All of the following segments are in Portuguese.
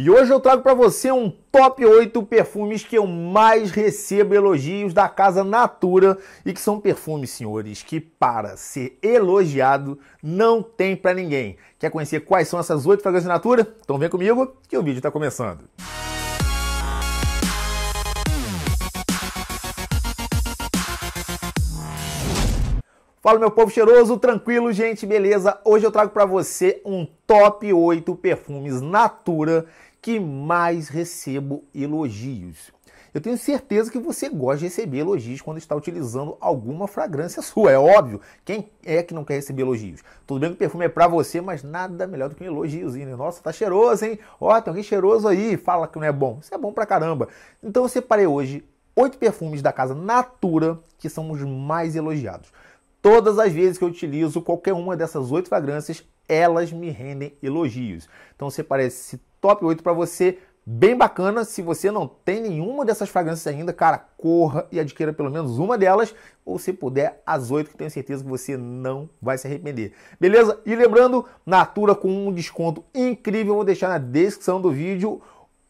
E hoje eu trago para você um top 8 perfumes que eu mais recebo elogios da casa Natura e que são perfumes, senhores, que para ser elogiado não tem para ninguém. Quer conhecer quais são essas 8 fragrâncias Natura? Então vem comigo que o vídeo está começando. Fala meu povo cheiroso, tranquilo, gente, beleza? Hoje eu trago para você um top 8 perfumes Natura que mais recebo elogios. Eu tenho certeza que você gosta de receber elogios quando está utilizando alguma fragrância sua. É óbvio. Quem é que não quer receber elogios? Tudo bem que o perfume é para você, mas nada melhor do que um elogiozinho. Né? Nossa, tá cheiroso, hein? Ó, tem alguém cheiroso aí. Fala que não é bom. Isso é bom pra caramba. Então eu separei hoje oito perfumes da casa Natura que são os mais elogiados. Todas as vezes que eu utilizo qualquer uma dessas oito fragrâncias, elas me rendem elogios. Então separei esse top 8 para você, bem bacana. Se você não tem nenhuma dessas fragrâncias ainda, cara, corra e adquira pelo menos uma delas, ou se puder, as oito, que tenho certeza que você não vai se arrepender. Beleza? E lembrando, Natura com um desconto incrível, vou deixar na descrição do vídeo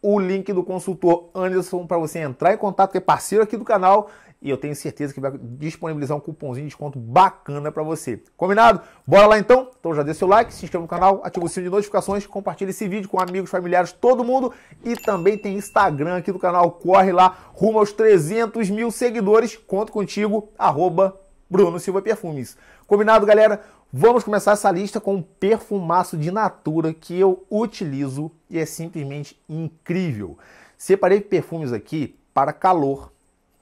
o link do consultor Anderson para você entrar em contato, que é parceiro aqui do canal e eu tenho certeza que vai disponibilizar um cupomzinho de desconto bacana para você. Combinado? Bora lá então? Então já deixa seu like, se inscreva no canal, ativa o sininho de notificações, compartilha esse vídeo com amigos, familiares, todo mundo e também tem Instagram aqui do canal, corre lá, rumo aos 300 mil seguidores, conto contigo, arroba Bruno Silva Perfumes. Combinado, galera? Vamos começar essa lista com um perfumaço de Natura que eu utilizo e é simplesmente incrível. Separei perfumes aqui para calor,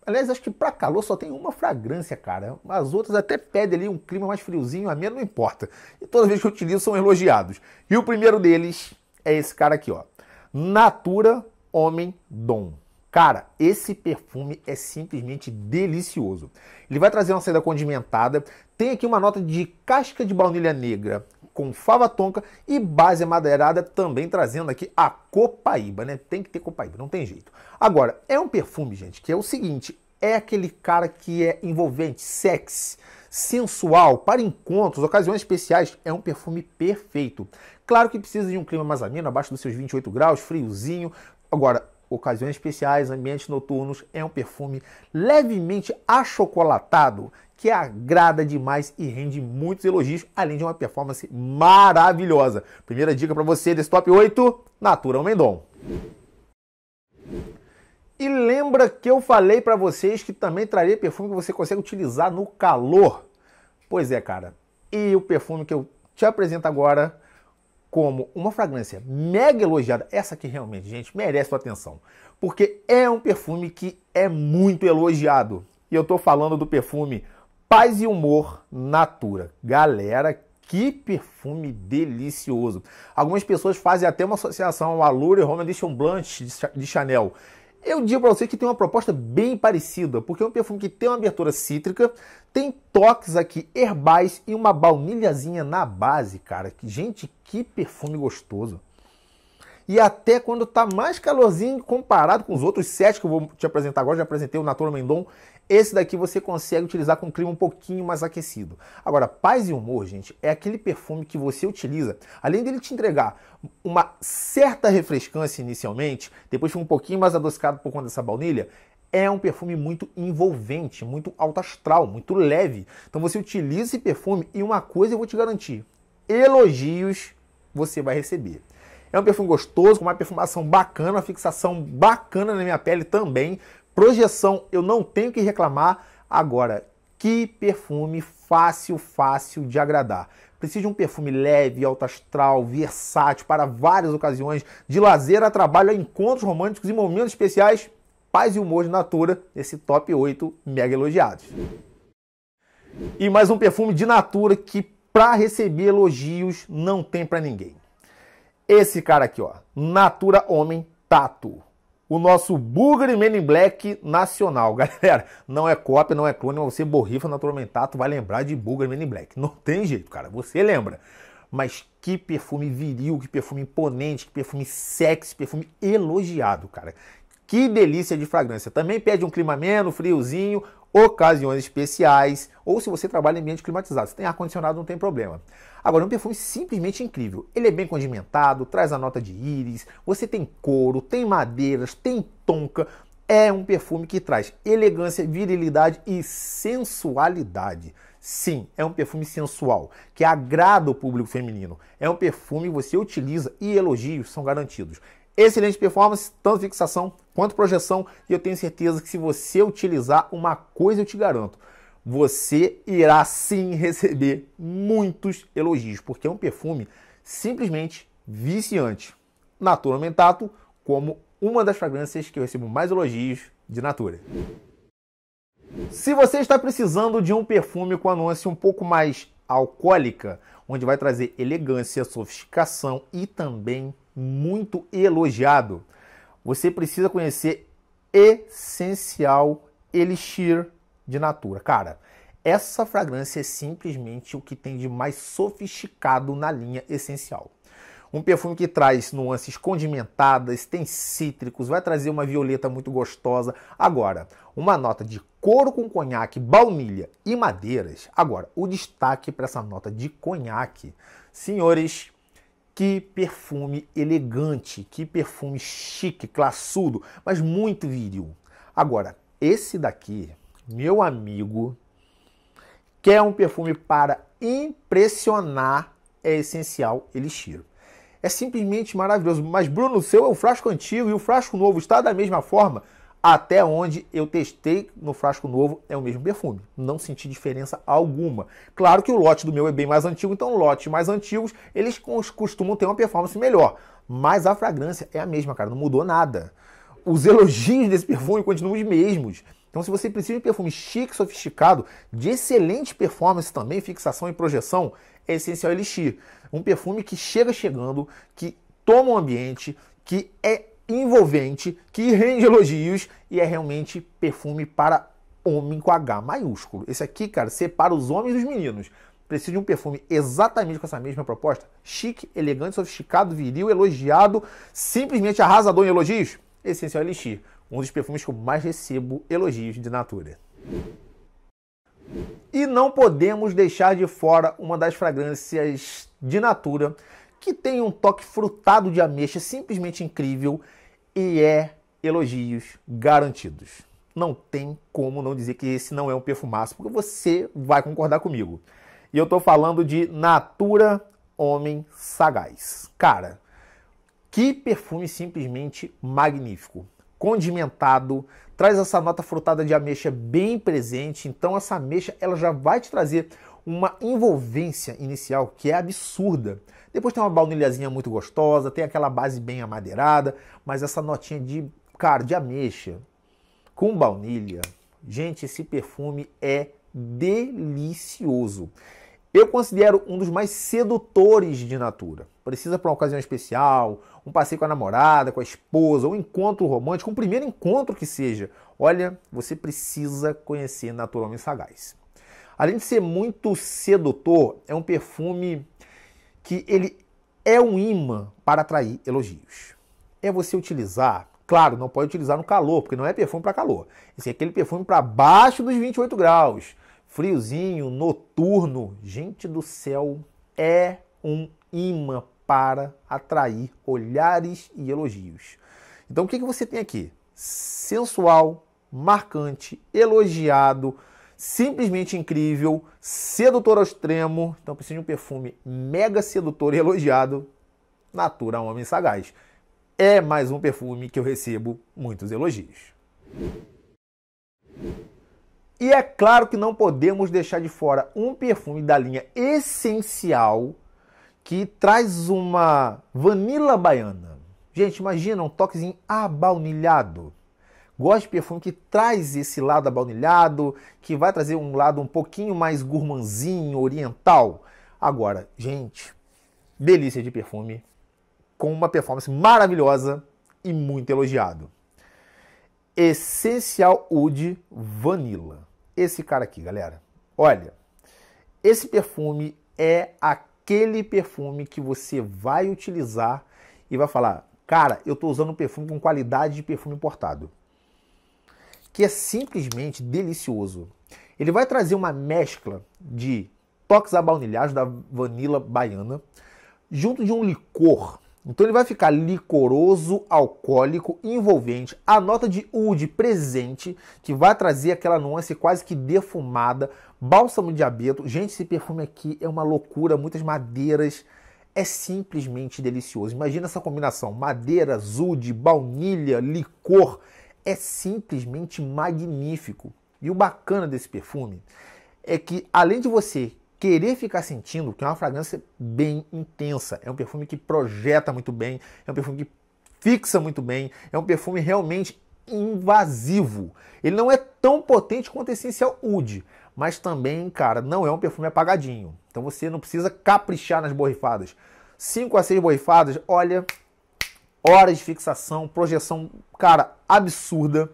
Aliás, acho que para calor só tem uma fragrância, cara. As outras até pedem ali um clima mais friozinho, a minha não importa. E todas as vezes que eu utilizo são elogiados. E o primeiro deles é esse cara aqui, ó. Natura Homem Dom. Cara, esse perfume é simplesmente delicioso. Ele vai trazer uma saída condimentada, tem aqui uma nota de casca de baunilha negra com fava tonka e base amadeirada, também trazendo aqui a copaíba, né? Tem que ter copaíba, não tem jeito. Agora, é um perfume, gente, que é o seguinte, é aquele cara que é envolvente, sexy, sensual, para encontros, ocasiões especiais, é um perfume perfeito. Claro que precisa de um clima mais ameno, abaixo dos seus 28 graus, friozinho. Agora, ocasiões especiais, ambientes noturnos, é um perfume levemente achocolatado que agrada demais e rende muitos elogios, além de uma performance maravilhosa. Primeira dica para você desse top 8, Natura Mendon. E lembra que eu falei para vocês que também traria perfume que você consegue utilizar no calor? Pois é, cara. E o perfume que eu te apresento agora como uma fragrância mega elogiada, essa que realmente, gente, merece sua atenção, porque é um perfume que é muito elogiado. E eu tô falando do perfume Paz e Humor Natura. Galera, que perfume delicioso. Algumas pessoas fazem até uma associação ao Allure Home Edition Blanche de Chanel. Eu digo para você que tem uma proposta bem parecida, porque é um perfume que tem uma abertura cítrica, tem toques aqui herbais e uma baunilhazinha na base, cara. Gente, que perfume gostoso. E até quando tá mais calorzinho comparado com os outros sete que eu vou te apresentar agora, já apresentei o Natura Mendon esse daqui você consegue utilizar com um clima um pouquinho mais aquecido. Agora, paz e humor, gente, é aquele perfume que você utiliza, além dele te entregar uma certa refrescância inicialmente, depois fica um pouquinho mais adocicado por conta dessa baunilha, é um perfume muito envolvente, muito alto astral, muito leve. Então você utiliza esse perfume e uma coisa eu vou te garantir: elogios você vai receber. É um perfume gostoso, com uma perfumação bacana, uma fixação bacana na minha pele também. Projeção, eu não tenho que reclamar. Agora, que perfume fácil, fácil de agradar. Precisa de um perfume leve, alto astral, versátil para várias ocasiões, de lazer a trabalho, a encontros românticos e momentos especiais. Paz e humor de Natura, Esse top 8 mega elogiados. E mais um perfume de Natura que para receber elogios não tem para ninguém. Esse cara aqui, ó, Natura Homem Tatu o nosso Bugre Men in Black nacional. Galera, não é cópia, não é clone, mas você borrifa na Tormentato, vai lembrar de Bugre Men in Black. Não tem jeito, cara, você lembra. Mas que perfume viril, que perfume imponente, que perfume sexy, perfume elogiado, cara. Que delícia de fragrância. Também pede um clima menos friozinho, ocasiões especiais, ou se você trabalha em ambiente climatizado. Se tem ar-condicionado, não tem problema. Agora, um perfume simplesmente incrível. Ele é bem condimentado, traz a nota de íris, você tem couro, tem madeiras, tem tonka. É um perfume que traz elegância, virilidade e sensualidade. Sim, é um perfume sensual, que agrada o público feminino. É um perfume que você utiliza e elogios são garantidos excelente performance, tanto fixação quanto projeção, e eu tenho certeza que se você utilizar uma coisa, eu te garanto, você irá sim receber muitos elogios, porque é um perfume simplesmente viciante. Natura Mentato, como uma das fragrâncias que eu recebo mais elogios de Natura. Se você está precisando de um perfume com a nuance um pouco mais alcoólica, onde vai trazer elegância, sofisticação e também muito elogiado. Você precisa conhecer Essencial Elixir de Natura. Cara, essa fragrância é simplesmente o que tem de mais sofisticado na linha Essencial. Um perfume que traz nuances condimentadas, tem cítricos, vai trazer uma violeta muito gostosa. Agora, uma nota de couro com conhaque, baunilha e madeiras. Agora, o destaque para essa nota de conhaque, senhores, que perfume elegante, que perfume chique, classudo, mas muito viril. Agora, esse daqui, meu amigo, quer é um perfume para impressionar, é essencial Elixir. É simplesmente maravilhoso. Mas, Bruno, o seu é um frasco antigo e o frasco novo está da mesma forma? Até onde eu testei no frasco novo é o mesmo perfume. Não senti diferença alguma. Claro que o lote do meu é bem mais antigo, então lotes mais antigos eles costumam ter uma performance melhor. Mas a fragrância é a mesma, cara. Não mudou nada. Os elogios desse perfume continuam os mesmos. Então, se você precisa de um perfume chique, sofisticado, de excelente performance também, fixação e projeção, é essencial Elixir. Um perfume que chega chegando, que toma o um ambiente, que é envolvente, que rende elogios e é realmente perfume para homem com H maiúsculo. Esse aqui, cara, separa os homens dos meninos. Preciso de um perfume exatamente com essa mesma proposta? Chique, elegante, sofisticado, viril, elogiado, simplesmente arrasador em elogios? Essencial Elixir, um dos perfumes que eu mais recebo elogios de Natura. E não podemos deixar de fora uma das fragrâncias de Natura que tem um toque frutado de ameixa simplesmente incrível e é elogios garantidos. Não tem como não dizer que esse não é um perfumaço, porque você vai concordar comigo. E eu estou falando de Natura Homem Sagaz. Cara, que perfume simplesmente magnífico. Condimentado, traz essa nota frutada de ameixa bem presente. Então essa ameixa ela já vai te trazer uma envolvência inicial que é absurda. Depois tem uma baunilhazinha muito gostosa, tem aquela base bem amadeirada, mas essa notinha de, cara, de ameixa com baunilha. Gente, esse perfume é delicioso. Eu considero um dos mais sedutores de Natura. Precisa para uma ocasião especial, um passeio com a namorada, com a esposa, um encontro romântico, um primeiro encontro que seja. Olha, você precisa conhecer Naturalmente Sagaz. Além de ser muito sedutor, é um perfume que ele é um imã para atrair elogios. É você utilizar, claro, não pode utilizar no calor, porque não é perfume para calor. Esse é aquele perfume para baixo dos 28 graus, friozinho, noturno. Gente do céu, é um imã para atrair olhares e elogios. Então o que, que você tem aqui? Sensual, marcante, elogiado, simplesmente incrível, sedutor ao extremo. Então preciso de um perfume mega sedutor e elogiado. Natura Homem Sagaz. É mais um perfume que eu recebo muitos elogios. E é claro que não podemos deixar de fora um perfume da linha essencial que traz uma vanila baiana. Gente, imagina um toquezinho abaunilhado. Gosto de perfume que traz esse lado abaunilhado, que vai trazer um lado um pouquinho mais gourmandzinho, oriental. Agora, gente, delícia de perfume, com uma performance maravilhosa e muito elogiado. Essencial Oud Vanilla. Esse cara aqui, galera. Olha, esse perfume é aquele perfume que você vai utilizar e vai falar, cara, eu estou usando um perfume com qualidade de perfume importado que é simplesmente delicioso. Ele vai trazer uma mescla de toques abaunilhados da vanila baiana junto de um licor. Então ele vai ficar licoroso, alcoólico, envolvente. A nota de oud presente, que vai trazer aquela nuance quase que defumada, bálsamo de abeto. Gente, esse perfume aqui é uma loucura, muitas madeiras. É simplesmente delicioso. Imagina essa combinação: madeira, oud, baunilha, licor é simplesmente magnífico. E o bacana desse perfume é que além de você querer ficar sentindo, que é uma fragrância bem intensa, é um perfume que projeta muito bem, é um perfume que fixa muito bem, é um perfume realmente invasivo. Ele não é tão potente quanto o essencial Oud, mas também, cara, não é um perfume apagadinho. Então você não precisa caprichar nas borrifadas. 5 a 6 borrifadas, olha, horas de fixação, projeção, cara, absurda.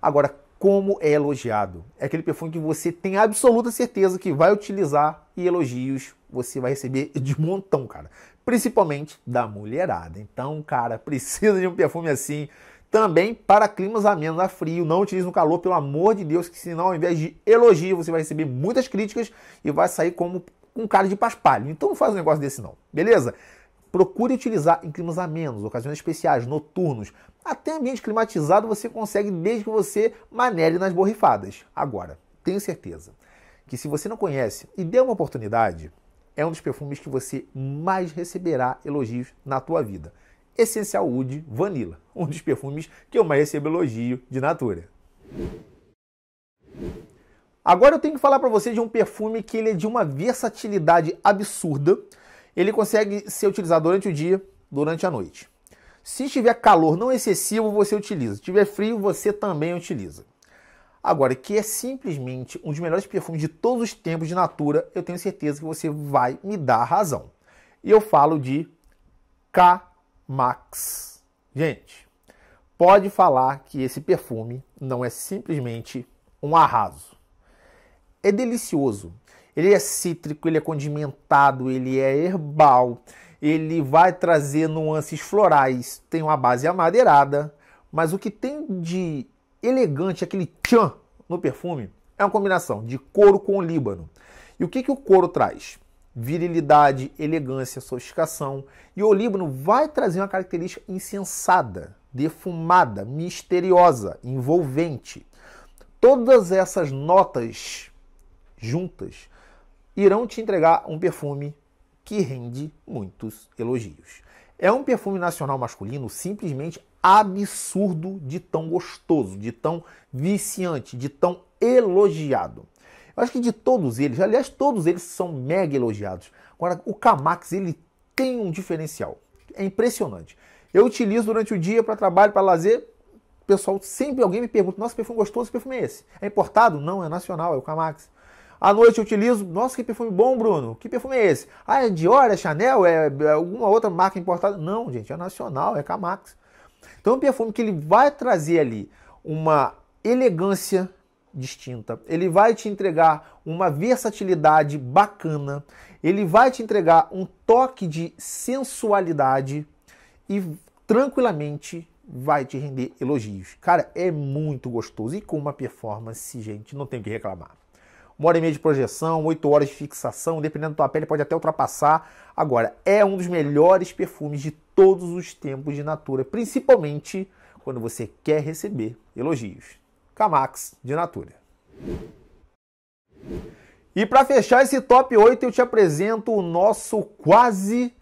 Agora, como é elogiado. É aquele perfume que você tem absoluta certeza que vai utilizar e elogios você vai receber de montão, cara. Principalmente da mulherada. Então, cara, precisa de um perfume assim. Também para climas amenos a frio, não utilize no calor, pelo amor de Deus, que senão ao invés de elogio, você vai receber muitas críticas e vai sair como um cara de paspalho. Então não faz um negócio desse não, beleza? Procure utilizar em climas amenos, ocasiões especiais, noturnos. Até ambiente climatizado você consegue desde que você manele nas borrifadas. Agora, tenho certeza que se você não conhece e der uma oportunidade, é um dos perfumes que você mais receberá elogios na tua vida. Essencial Wood Vanilla, um dos perfumes que eu mais recebo elogio de Natura. Agora eu tenho que falar para você de um perfume que ele é de uma versatilidade absurda ele consegue ser utilizado durante o dia, durante a noite. Se tiver calor não excessivo, você utiliza. Se tiver frio, você também utiliza. Agora, que é simplesmente um dos melhores perfumes de todos os tempos de Natura, eu tenho certeza que você vai me dar razão. E eu falo de K-Max. Gente, pode falar que esse perfume não é simplesmente um arraso. É delicioso. Ele é cítrico, ele é condimentado, ele é herbal, ele vai trazer nuances florais, tem uma base amadeirada, mas o que tem de elegante, aquele tchan no perfume, é uma combinação de couro com líbano. E o que, que o couro traz? Virilidade, elegância, sofisticação. E o líbano vai trazer uma característica incensada, defumada, misteriosa, envolvente. Todas essas notas juntas irão te entregar um perfume que rende muitos elogios. É um perfume nacional masculino simplesmente absurdo de tão gostoso, de tão viciante, de tão elogiado. Eu acho que de todos eles, aliás, todos eles são mega elogiados. Agora, o Camax, ele tem um diferencial. É impressionante. Eu utilizo durante o dia para trabalho, para lazer. Pessoal, sempre alguém me pergunta: nossa, perfume gostoso, que perfume é esse? É importado? Não, é nacional, é o Camax. À noite eu utilizo, nossa, que perfume bom, Bruno. Que perfume é esse? Ah, é Dior, é Chanel, é, é, alguma outra marca importada? Não, gente, é nacional, é Camax. Então é um perfume que ele vai trazer ali uma elegância distinta. Ele vai te entregar uma versatilidade bacana. Ele vai te entregar um toque de sensualidade e tranquilamente vai te render elogios. Cara, é muito gostoso e com uma performance, gente, não tem o que reclamar uma hora e meia de projeção, oito horas de fixação, dependendo da tua pele, pode até ultrapassar. Agora, é um dos melhores perfumes de todos os tempos de Natura, principalmente quando você quer receber elogios. Camax de Natura. E para fechar esse top 8, eu te apresento o nosso quase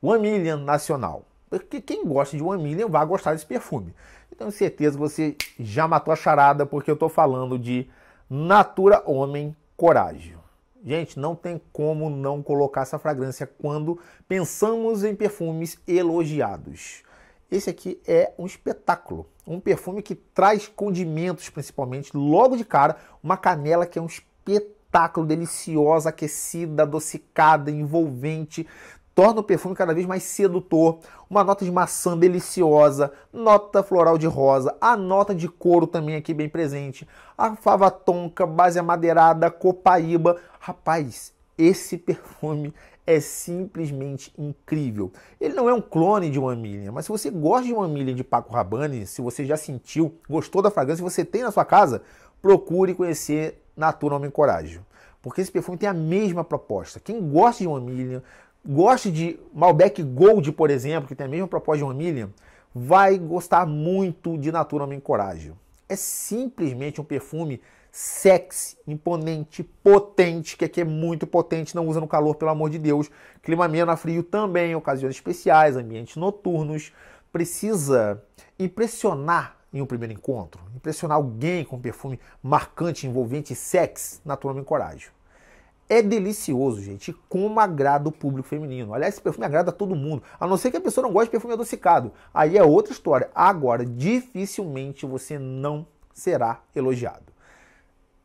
One Million nacional. Porque quem gosta de One Million vai gostar desse perfume. Então tenho certeza que você já matou a charada, porque eu estou falando de Natura Homem Coragem. Gente, não tem como não colocar essa fragrância quando pensamos em perfumes elogiados. Esse aqui é um espetáculo, um perfume que traz condimentos, principalmente logo de cara, uma canela que é um espetáculo deliciosa, aquecida, adocicada, envolvente, torna o perfume cada vez mais sedutor, uma nota de maçã deliciosa, nota floral de rosa, a nota de couro também aqui bem presente, a fava tonka, base amadeirada, copaíba. Rapaz, esse perfume é simplesmente incrível. Ele não é um clone de uma milha, mas se você gosta de uma milha de Paco Rabanne, se você já sentiu, gostou da fragrância, você tem na sua casa, procure conhecer Natura Homem Coragem. Porque esse perfume tem a mesma proposta. Quem gosta de uma milha, goste de Malbec Gold, por exemplo, que tem a mesma proposta de uma milha, vai gostar muito de Natura Homem Coragem. É simplesmente um perfume sexy, imponente, potente, que aqui é muito potente, não usa no calor, pelo amor de Deus. Clima menos a frio também, ocasiões especiais, ambientes noturnos. Precisa impressionar em um primeiro encontro, impressionar alguém com um perfume marcante, envolvente, sexy, naturalmente coragem. É delicioso, gente. Como agrada o público feminino. Aliás, esse perfume agrada a todo mundo. A não ser que a pessoa não goste de perfume adocicado. Aí é outra história. Agora, dificilmente você não será elogiado.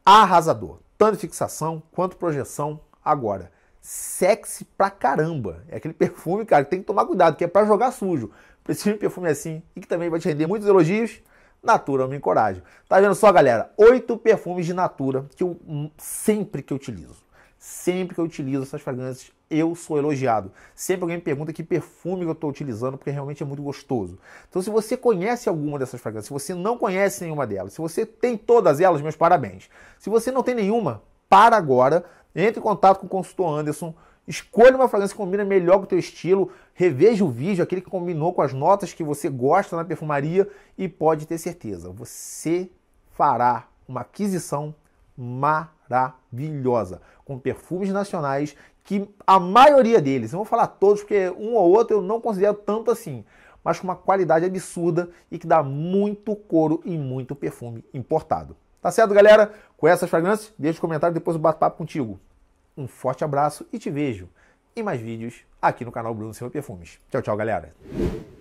Arrasador. Tanto fixação quanto projeção. Agora, sexy pra caramba. É aquele perfume, cara, que tem que tomar cuidado, que é para jogar sujo. Precisa de perfume assim e que também vai te render muitos elogios. Natura me encorajo. Tá vendo só, galera? Oito perfumes de Natura que eu hum, sempre que utilizo. Sempre que eu utilizo essas fragrâncias, eu sou elogiado. Sempre alguém me pergunta que perfume eu estou utilizando, porque realmente é muito gostoso. Então, se você conhece alguma dessas fragrâncias, se você não conhece nenhuma delas, se você tem todas elas, meus parabéns. Se você não tem nenhuma, para agora, entre em contato com o consultor Anderson, escolha uma fragrância que combina melhor com o teu estilo, reveja o vídeo, aquele que combinou com as notas que você gosta na perfumaria e pode ter certeza, você fará uma aquisição maravilhosa, com perfumes nacionais que a maioria deles, não vou falar todos porque um ou outro eu não considero tanto assim, mas com uma qualidade absurda e que dá muito couro e muito perfume importado. Tá certo, galera? Com essas fragrâncias, deixa o comentário depois eu bato papo contigo. Um forte abraço e te vejo em mais vídeos aqui no canal Bruno Silva Perfumes. Tchau, tchau, galera.